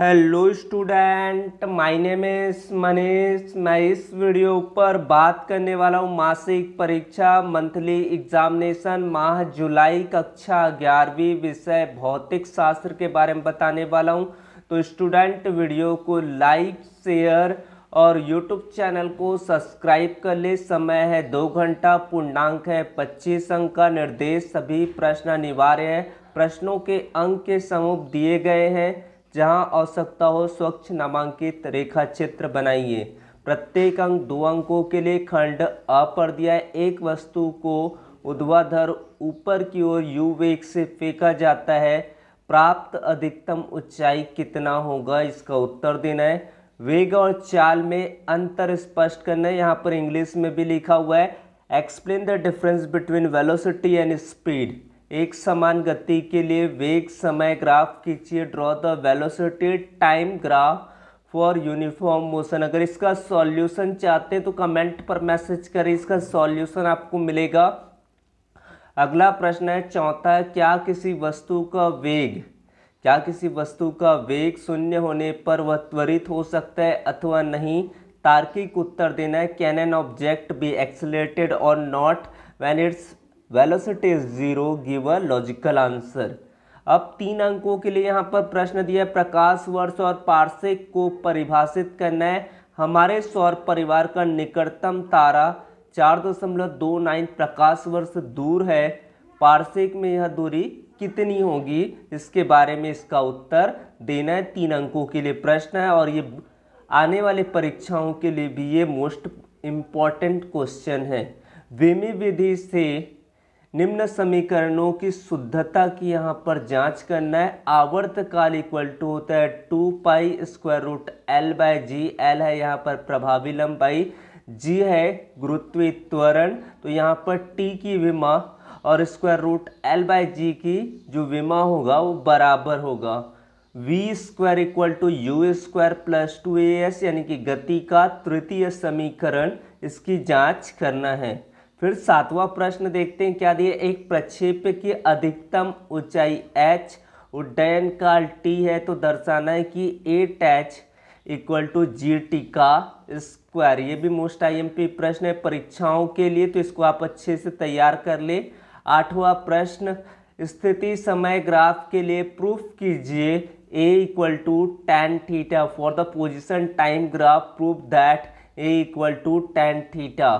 hello student my name is Manish मैं इस video पर बात करने वाला हूँ मासिक परीक्षा मंथली एग्जामिनेशन माह जुलाई कक्षा ग्यारहवीं विषय भौतिक शास्त्र के बारे में बताने वाला हूँ तो स्टूडेंट वीडियो को लाइक शेयर और यूट्यूब चैनल को सब्सक्राइब कर ले समय है दो घंटा पूर्णांक है पच्चीस अंक का निर्देश सभी प्रश्न अनिवार्य है प्रश्नों के अंक के समूह दिए गए हैं जहां आवश्यकता हो स्वच्छ नामांकित रेखा चित्र बनाइए प्रत्येक अंक दो अंकों के लिए खंड अपर पर दिया है एक वस्तु को उद्वाधर ऊपर की ओर यू वेग से फेंका जाता है प्राप्त अधिकतम ऊंचाई कितना होगा इसका उत्तर देना है वेग और चाल में अंतर स्पष्ट करना है यहाँ पर इंग्लिश में भी लिखा हुआ है explain the difference between velocity and speed एक समान गति के लिए वेग समय ग्राफ खींचिए draw the velocity time graph for uniform motion अगर इसका सॉल्यूशन चाहते हैं तो कमेंट पर मैसेज करें इसका सॉल्यूशन आपको मिलेगा अगला प्रश्न है चौथा क्या किसी वस्तु का वेग क्या किसी वस्तु का वेग शून्य होने पर वह त्वरित हो सकता है अथवा नहीं तार्किक उत्तर देना है can an object be accelerated और not when its velocity is zero give a logical answer अब तीन अंकों के लिए यहाँ पर प्रश्न दिया है प्रकाश वर्ष और पार्षिक को परिभाषित करना है हमारे सौर परिवार का निकटतम तारा चार दशमलव दो नाइन प्रकाश वर्ष दूर है पार्षिक में यह दूरी कितनी होगी इसके बारे में इसका उत्तर देना है तीन अंकों के लिए प्रश्न है और ये आने वाले परीक्षाओं के लिए भी ये मोस्ट इम्पॉर्टेंट क्वेश्चन है विमी विधि से निम्न समीकरणों की शुद्धता की यहाँ पर जांच करना है आवर्त काल इक्वल टू होता है two pi square root L by G L है यहाँ पर प्रभावी लंबाई जी है गुरुत्वीय त्वरण तो यहाँ पर टी की विमा और square root L by G की जो विमा होगा वो बराबर होगा V square equal to U square plus two A S यानी कि गति का तृतीय समीकरण इसकी जांच करना है फिर सातवां प्रश्न देखते हैं क्या दिया एक प्रक्षेप की अधिकतम ऊंचाई एच उड्डयन काल टी है तो दर्शाना है कि eight H equal to G T का स्क्वायर ये भी मोस्ट आईएमपी प्रश्न है परीक्षाओं के लिए तो इसको आप अच्छे से तैयार कर ले आठवां प्रश्न स्थिति समय ग्राफ के लिए प्रूफ कीजिए A equal to tan theta for the position time graph proof that A equal to tan theta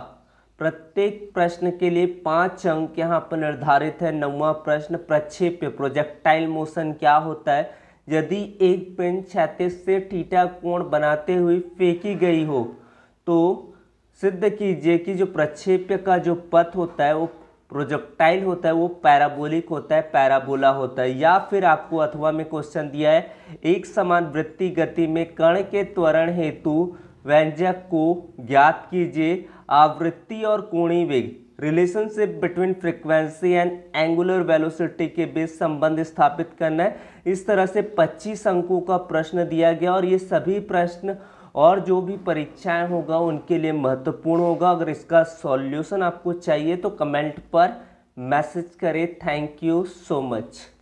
प्रत्येक प्रश्न के लिए पांच अंक यहाँ पर निर्धारित है नवा प्रश्न प्रक्षेप्य प्रोजेक्टाइल मोशन क्या होता है यदि एक पेन छत्तीस से टीटा कोण बनाते हुए फेंकी गई हो तो सिद्ध कीजिए कि जो प्रक्षेप्य का जो पथ होता है वो प्रोजेक्टाइल होता है वो पैराबोलिक होता है पैराबोला होता है या फिर आपको अथवा में क्वेश्चन दिया है एक समान वृत्ति गति में कण के त्वरण हेतु व्यंजक को ज्ञात कीजिए आवृत्ति और कोणी वेग relationship between frequency and angular velocity के बीच संबंध स्थापित करना है इस तरह से 25 अंकों का प्रश्न दिया गया और ये सभी प्रश्न और जो भी परीक्षाएं होगा उनके लिए महत्वपूर्ण होगा अगर इसका सॉल्यूशन आपको चाहिए तो कमेंट पर मैसेज करें थैंक यू सो मच